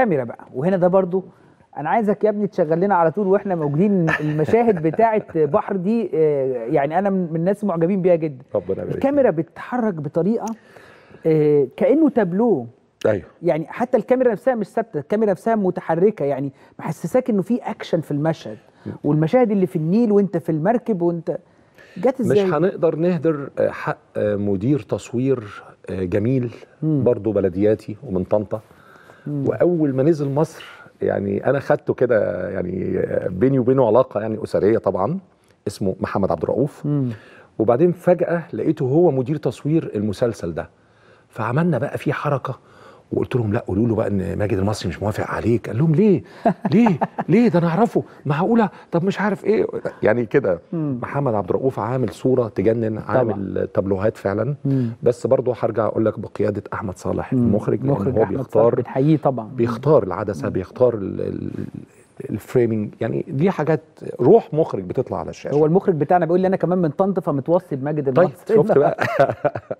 الكاميرا بقى وهنا ده برضو انا عايزك يا ابني تشغل لنا على طول واحنا موجودين المشاهد بتاعه بحر دي آه، يعني انا من الناس معجبين بيها جدا الكاميرا بتتحرك بطريقه آه، كانه تابلو ايوه يعني حتى الكاميرا نفسها مش ثابته الكاميرا نفسها متحركه يعني محسساك انه في اكشن في المشهد والمشاهد اللي في النيل وانت في المركب وانت جت ازاي مش هنقدر نهدر آه، حق مدير تصوير جميل برضه بلدياتي ومن طنطا واول ما نزل مصر يعني انا خدته كده يعني بيني وبينه علاقه يعني اسريه طبعا اسمه محمد عبد الرؤوف وبعدين فجاه لقيته هو مدير تصوير المسلسل ده فعملنا بقى فيه حركه وقلت لهم لا قولوا له بقى ان ماجد المصري مش موافق عليك قال لهم ليه ليه ليه ده انا اعرفه معقوله طب مش عارف ايه يعني كده محمد عبد الرؤوف عامل صوره تجنن عامل تابلوهات فعلا مم. بس برضه هرجع اقول لك بقياده احمد صالح مم. المخرج مخرج هو بيختار بتحييه طبعا بيختار العدسه مم. بيختار الفريمنج يعني دي حاجات روح مخرج بتطلع على الشاشه هو المخرج بتاعنا بيقول لي انا كمان من طنط فمتوصي بماجد طيب، المصري طيب شفت بقى